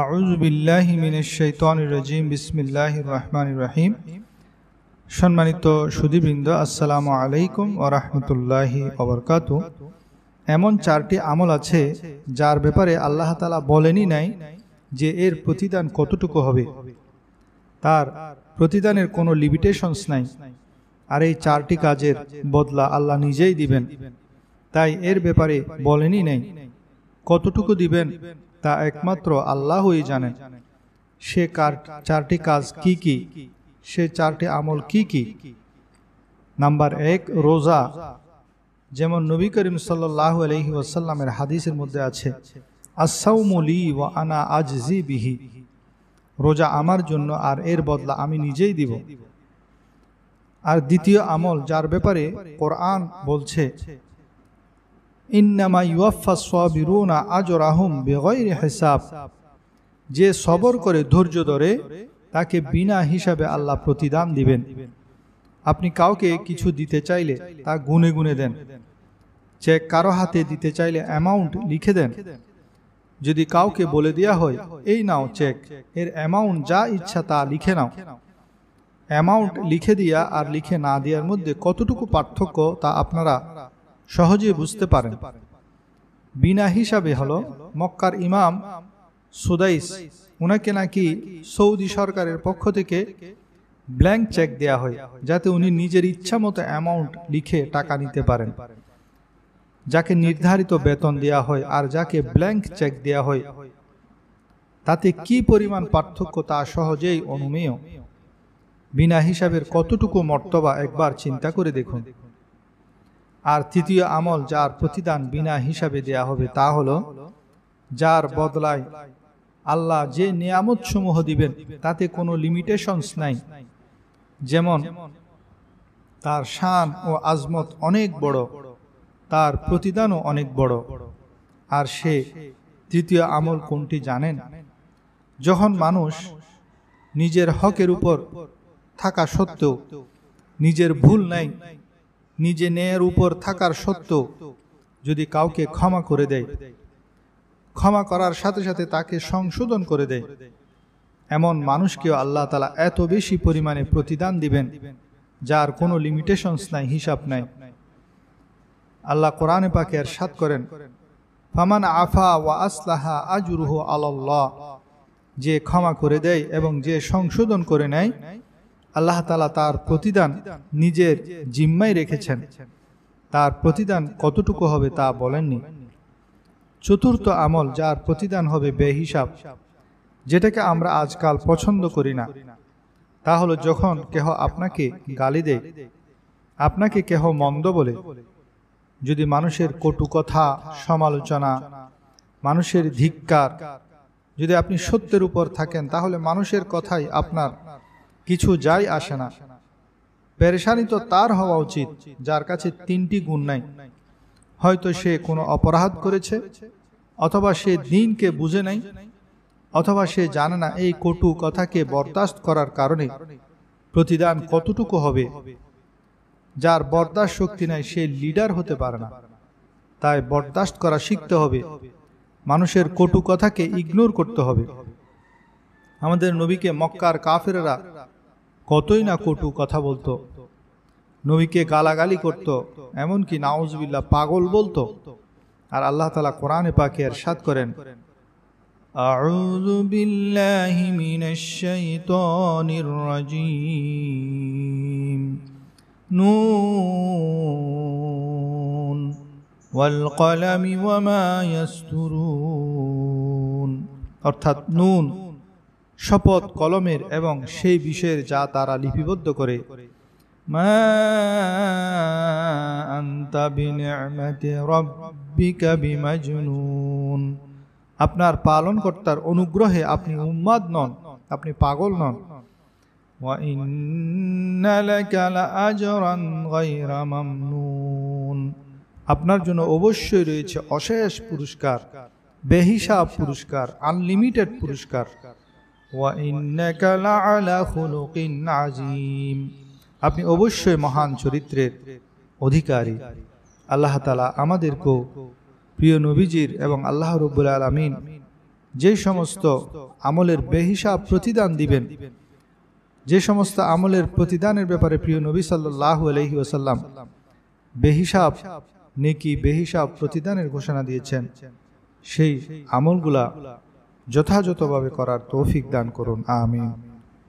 আউজ বিল্লাহ বিসমিল্লাহ রহমান রাহিম সম্মানিত সুদীবৃন্দ আসসালামু আলাইকুম ও রহমতুল্লাহি অবরকাত এমন চারটি আমল আছে যার ব্যাপারে আল্লাহ তালা বলেনি নাই যে এর প্রতিদান কতটুকু হবে তার প্রতিদানের কোনো লিমিটেশনস নাই আর এই চারটি কাজের বদলা আল্লাহ নিজেই দিবেন তাই এর ব্যাপারে বলেনি নাই কতটুকু দিবেন তা একমাত্র আল্লাহই জানেন সে কার চারটি কাজ কি কি সে চারটি আমল কি কি নাম্বার এক রোজা যেমন নবী করিম সাল্লাহ আলহি ওয়াসাল্লামের হাদিসের মধ্যে আছে আসাউমলি ও আনা আজি বিহি রোজা আমার জন্য আর এর বদলা আমি নিজেই দিব আর দ্বিতীয় আমল যার ব্যাপারে কোরআন বলছে ইন্নামা হিসাব যে সবর করে ধৈর্য ধরে তাকে বিনা হিসাবে আল্লাহ প্রতিদান দিবেন আপনি কাউকে কিছু দিতে চাইলে তা গুনে গুনে দেন চেক কারো হাতে দিতে চাইলে অ্যামাউন্ট লিখে দেন যদি কাউকে বলে দেওয়া হয় এই নাও চেক এর অ্যামাউন্ট যা ইচ্ছা তা লিখে নাও অ্যামাউন্ট লিখে দিয়া আর লিখে না দেওয়ার মধ্যে কতটুকু পার্থক্য তা আপনারা সহজে বুঝতে পারেন বিনা হিসাবে হলো মক্কার ইমাম সুদাইস উনাকে নাকি সৌদি সরকারের পক্ষ থেকে ব্ল্যাঙ্ক চেক দেয়া হয় যাতে উনি নিজের ইচ্ছা মতো অ্যামাউন্ট লিখে টাকা নিতে পারেন যাকে নির্ধারিত বেতন দেয়া হয় আর যাকে ব্ল্যাঙ্ক চেক দেয়া হয় তাতে কি পরিমাণ পার্থক্য তা সহজেই অনুমেয় বিনা হিসাবের কতটুকু মর্তবা একবার চিন্তা করে দেখুন আর তৃতীয় আমল যার প্রতিদান বিনা হিসাবে দেয়া হবে তা হলো যার বদলায় আল্লাহ যে নিয়ামত সমূহ দিবেন তাতে কোনো লিমিটেশনস নাই যেমন তার শান ও আজমত অনেক বড় তার প্রতিদানও অনেক বড় আর সে তৃতীয় আমল কোনটি জানেন যখন মানুষ নিজের হকের উপর থাকা সত্ত্বেও নিজের ভুল নাই নিজে ন্যায়ের উপর থাকার সত্ত্বেও যদি কাউকে ক্ষমা করে দেয় ক্ষমা করার সাথে সাথে তাকে সংশোধন করে দেয় এমন মানুষকেও আল্লাহ তালা এত বেশি পরিমাণে প্রতিদান দিবেন যার কোনো লিমিটেশনস নাই হিসাব নাই আল্লাহ কোরআনে পাকে আর সাত করেন ফামান আফা ওয়া আসলাহা আজুরুহ আল্লাহ যে ক্ষমা করে দেয় এবং যে সংশোধন করে নেয় আল্লাহ তালা তার প্রতিদান নিজের জিম্মায় রেখেছেন তার প্রতিদান কতটুকু হবে তা বলেননি চতুর্থ আমল যার প্রতিদান হবে বেহিসাব যেটাকে আমরা আজকাল পছন্দ করি না তা হলো যখন কেহ আপনাকে গালি দেয় আপনাকে কেহ মন্দ বলে যদি মানুষের কটু কথা সমালোচনা মানুষের ধিক্কার যদি আপনি সত্যের উপর থাকেন তাহলে মানুষের কথাই আপনার কিছু যাই আসে না পেরেশানি তো তার হওয়া উচিত যার কাছে তিনটি গুণ নাই হয়তো সে কোনো অপরাধ করেছে অথবা সে দিনকে বুঝে নাই অথবা সে জানে না এই কটু কথাকে বরদাস্ত করার কারণে প্রতিদান কতটুকু হবে যার বরদাস্ত শক্তি নাই সে লিডার হতে পারে না তাই বরদাস্ত করা শিখতে হবে মানুষের কটু কথাকে ইগনোর করতে হবে আমাদের নবীকে মক্কার কাফেরা কতই না কটু কথা বলতো নবীকে গালাগালি করত এমনকি নাউজবিল্লা পাগল বলতো আর আল্লাহ তালা কোরআনে পাকে আর সাত করেন অর্থাৎ নুন শপথ কলমের এবং সেই বিষয়ের যা তারা লিপিবদ্ধ করে আপনার পালনকর্তার অনুগ্রহে আপনি উম্মাদ নন আপনি পাগল নন আপনার জন্য অবশ্যই রয়েছে অশেষ পুরস্কার বেহিসাব পুরস্কার আনলিমিটেড পুরস্কার আপনি অবশ্যই মহান চরিত্রের অধিকারী আল্লাহ তালা আমাদেরকেও প্রিয় নবীজির এবং আল্লাহ রব্বুল আলমিন যে সমস্ত আমলের বেহিসাব প্রতিদান দিবেন যে সমস্ত আমলের প্রতিদানের ব্যাপারে প্রিয় নবী সাল্লাহ আলহি ওসাল্লাম বেহিসাব নেকি বেহিসাব প্রতিদানের ঘোষণা দিয়েছেন সেই আমলগুলা যথাযথভাবে করার তৌফিক দান করুন আমিন